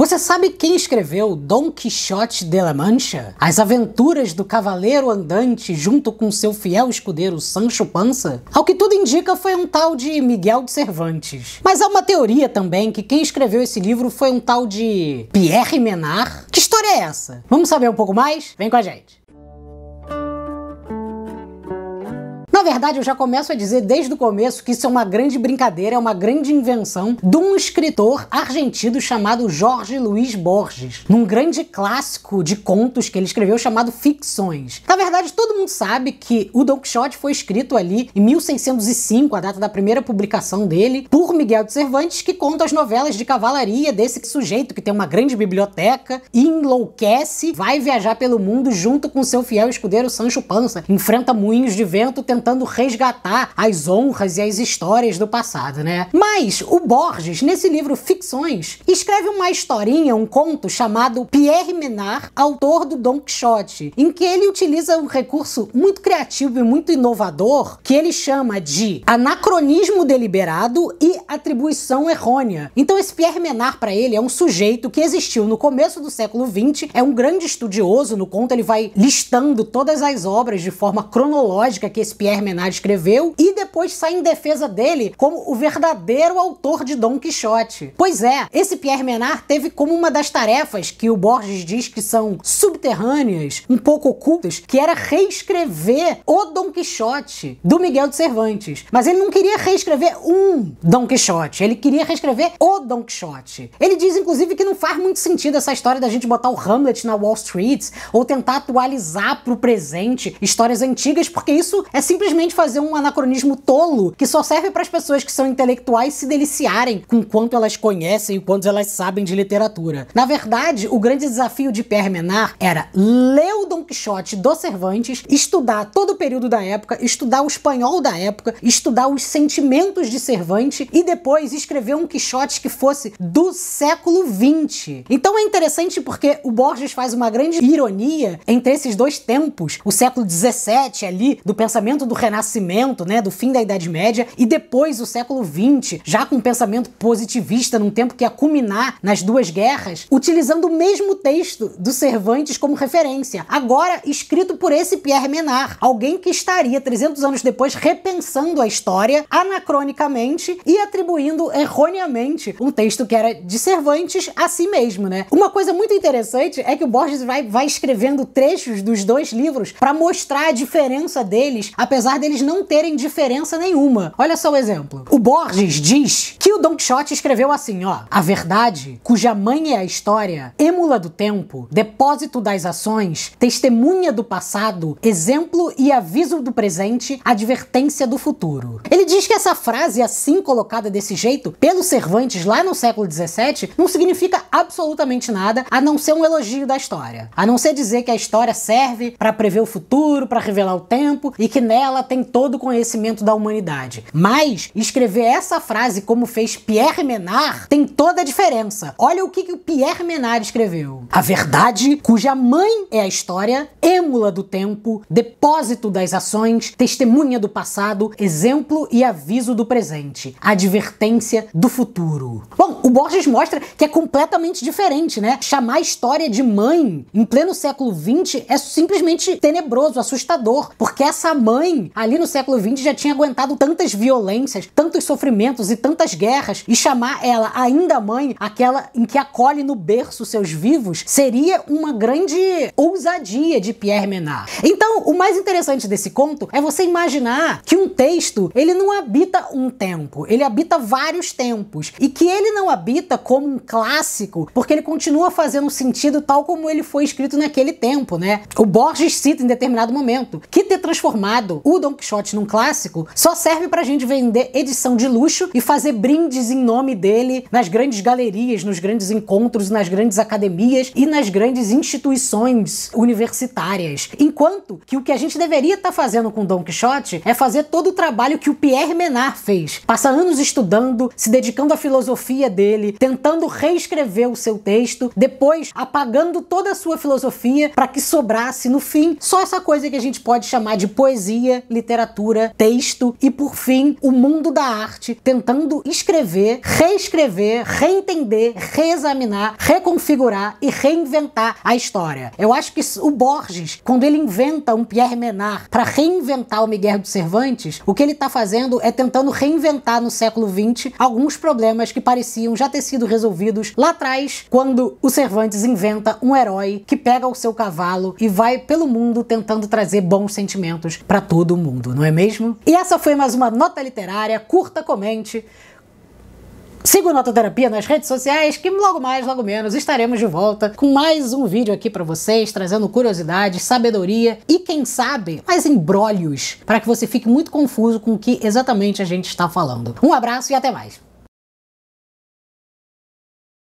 Você sabe quem escreveu Dom Quixote de la Mancha? As aventuras do cavaleiro andante junto com seu fiel escudeiro Sancho Panza? Ao que tudo indica foi um tal de Miguel de Cervantes. Mas há uma teoria também que quem escreveu esse livro foi um tal de Pierre Menard. Que história é essa? Vamos saber um pouco mais? Vem com a gente. Na verdade, eu já começo a dizer desde o começo que isso é uma grande brincadeira, é uma grande invenção de um escritor argentino chamado Jorge Luiz Borges, num grande clássico de contos que ele escreveu chamado Ficções. Na verdade, todo mundo sabe que o Don Quixote foi escrito ali em 1605, a data da primeira publicação dele, por Miguel de Cervantes, que conta as novelas de cavalaria desse sujeito que tem uma grande biblioteca e enlouquece, vai viajar pelo mundo junto com seu fiel escudeiro Sancho Panza, enfrenta moinhos de vento tentando tentando resgatar as honras e as histórias do passado, né? Mas o Borges, nesse livro Ficções, escreve uma historinha, um conto chamado Pierre Menard, autor do Don Quixote, em que ele utiliza um recurso muito criativo e muito inovador que ele chama de anacronismo deliberado e atribuição errônea. Então esse Pierre Menard para ele é um sujeito que existiu no começo do século XX, é um grande estudioso, no conto ele vai listando todas as obras de forma cronológica que esse Pierre Guilherme Menard escreveu, e depois sai em defesa dele como o verdadeiro autor de Dom Quixote. Pois é, esse Pierre Menard teve como uma das tarefas que o Borges diz que são subterrâneas, um pouco ocultas, que era reescrever o Dom Quixote do Miguel de Cervantes. Mas ele não queria reescrever um Dom Quixote, ele queria reescrever o Dom Quixote. Ele diz, inclusive, que não faz muito sentido essa história da gente botar o Hamlet na Wall Street ou tentar atualizar para o presente histórias antigas, porque isso é simplesmente simplesmente fazer um anacronismo tolo que só serve para as pessoas que são intelectuais se deliciarem com quanto elas conhecem e quanto elas sabem de literatura. Na verdade, o grande desafio de Pierre Menard era ler o Dom Quixote do Cervantes, estudar todo o período da época, estudar o espanhol da época, estudar os sentimentos de Cervantes e depois escrever um Quixote que fosse do século XX. Então é interessante porque o Borges faz uma grande ironia entre esses dois tempos, o século XVII ali, do pensamento do Renascimento, né, do fim da Idade Média, e depois o século XX, já com um pensamento positivista, num tempo que ia culminar nas duas guerras, utilizando o mesmo texto do Cervantes como referência, agora escrito por esse Pierre Menard, alguém que estaria 300 anos depois repensando a história anacronicamente e atribuindo erroneamente um texto que era de Cervantes a si mesmo, né? Uma coisa muito interessante é que o Borges vai, vai escrevendo trechos dos dois livros para mostrar a diferença deles, apesar apesar deles não terem diferença nenhuma. Olha só o exemplo. O Borges diz que o Don Quixote escreveu assim, ó: "A verdade, cuja mãe é a história, êmula do tempo, depósito das ações, testemunha do passado, exemplo e aviso do presente, advertência do futuro". Ele diz que essa frase assim colocada desse jeito pelo Cervantes lá no século XVII não significa absolutamente nada a não ser um elogio da história. A não ser dizer que a história serve para prever o futuro, para revelar o tempo e que nela ela tem todo o conhecimento da humanidade. Mas escrever essa frase como fez Pierre Menard tem toda a diferença. Olha o que, que o Pierre Menard escreveu. A verdade, cuja mãe é a história, êmula do tempo, depósito das ações, testemunha do passado, exemplo e aviso do presente, advertência do futuro. Bom, o Borges mostra que é completamente diferente, né? Chamar a história de mãe em pleno século XX é simplesmente tenebroso, assustador, porque essa mãe Ali no século XX já tinha aguentado tantas violências, tantos sofrimentos e tantas guerras, e chamar ela ainda mãe, aquela em que acolhe no berço seus vivos, seria uma grande ousadia de Pierre Menard. Então, o mais interessante desse conto é você imaginar que um texto, ele não habita um tempo, ele habita vários tempos, e que ele não habita como um clássico, porque ele continua fazendo sentido tal como ele foi escrito naquele tempo, né? O Borges cita em determinado momento que ter transformado o Don Quixote num clássico só serve pra gente vender edição de luxo e fazer brindes em nome dele nas grandes galerias, nos grandes encontros, nas grandes academias e nas grandes instituições universitárias. Enquanto que o que a gente deveria estar tá fazendo com Don Quixote é fazer todo o trabalho que o Pierre Menard fez. Passa anos estudando, se dedicando à filosofia dele, tentando reescrever o seu texto, depois apagando toda a sua filosofia para que sobrasse no fim só essa coisa que a gente pode chamar de poesia literatura, texto e, por fim, o mundo da arte, tentando escrever, reescrever, reentender, reexaminar, reconfigurar e reinventar a história. Eu acho que o Borges, quando ele inventa um Pierre Menard para reinventar o Miguel do Cervantes, o que ele está fazendo é tentando reinventar no século XX alguns problemas que pareciam já ter sido resolvidos lá atrás, quando o Cervantes inventa um herói que pega o seu cavalo e vai pelo mundo tentando trazer bons sentimentos para todo todo mundo, não é mesmo? E essa foi mais uma nota literária. Curta, comente. Siga o Nototerapia nas redes sociais, que logo mais, logo menos, estaremos de volta com mais um vídeo aqui para vocês, trazendo curiosidades, sabedoria e, quem sabe, mais embrólios, para que você fique muito confuso com o que exatamente a gente está falando. Um abraço e até mais!